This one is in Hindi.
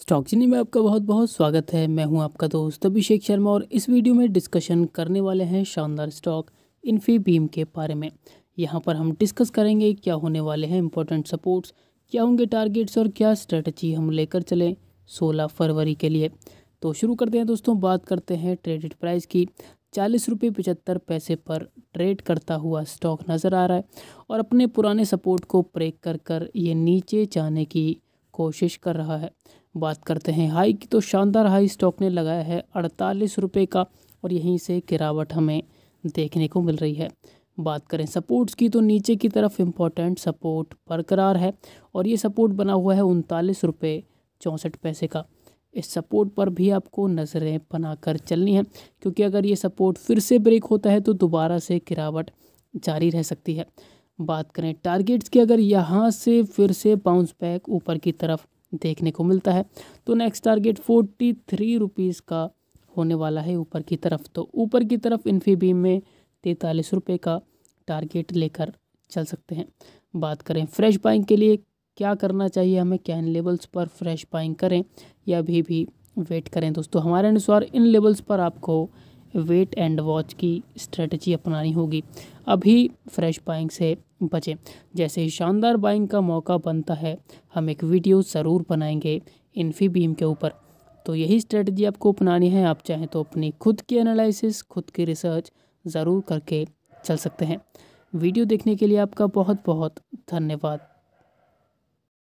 स्टॉक चीनी में आपका बहुत बहुत स्वागत है मैं हूं आपका दोस्त अभिषेक शर्मा और इस वीडियो में डिस्कशन करने वाले हैं शानदार स्टॉक इन्फीबीम के बारे में यहां पर हम डिस्कस करेंगे क्या होने वाले हैं इंपॉर्टेंट सपोर्ट्स क्या होंगे टारगेट्स और क्या स्ट्रेटजी हम लेकर चलें सोलह फरवरी के लिए तो शुरू करते हैं दोस्तों बात करते हैं ट्रेडेड प्राइस की चालीस रुपये पचहत्तर पैसे पर ट्रेड करता हुआ स्टॉक नज़र आ रहा है और अपने पुराने सपोर्ट को ब्रेक कर कर ये नीचे जाने की कोशिश कर रहा है बात करते हैं हाई की तो शानदार हाई स्टॉक ने लगाया है अड़तालीस रुपये का और यहीं से गिरावट हमें देखने को मिल रही है बात करें सपोर्ट्स की तो नीचे की तरफ इम्पोर्टेंट सपोर्ट बरकरार है और ये सपोर्ट बना हुआ है उनतालीस रुपये चौंसठ पैसे का इस सपोर्ट पर भी आपको नज़रें बनाकर चलनी है क्योंकि अगर ये सपोर्ट फिर से ब्रेक होता है तो दोबारा से गिरावट जारी रह सकती है बात करें टारगेट्स की अगर यहाँ से फिर से बाउंस बैक ऊपर की तरफ देखने को मिलता है तो next target forty three rupees का होने वाला है ऊपर की तरफ तो ऊपर की तरफ इन्फीबीम में तैंतालीस रुपये का टारगेट लेकर चल सकते हैं बात करें फ्रेश बाइंग के लिए क्या करना चाहिए हमें क्या इन लेवल्स पर फ्रेश बाइंग करें या अभी भी वेट करें दोस्तों हमारे अनुसार इन लेवल्स पर आपको वेट एंड वॉच की स्ट्रेटजी अपनानी होगी अभी फ्रेश बाइंग से बचें जैसे ही शानदार बाइंग का मौका बनता है हम एक वीडियो ज़रूर बनाएंगे इन्फीबीम के ऊपर तो यही स्ट्रेटजी आपको अपनानी है आप चाहें तो अपनी खुद की एनालिसिस खुद की रिसर्च ज़रूर करके चल सकते हैं वीडियो देखने के लिए आपका बहुत बहुत धन्यवाद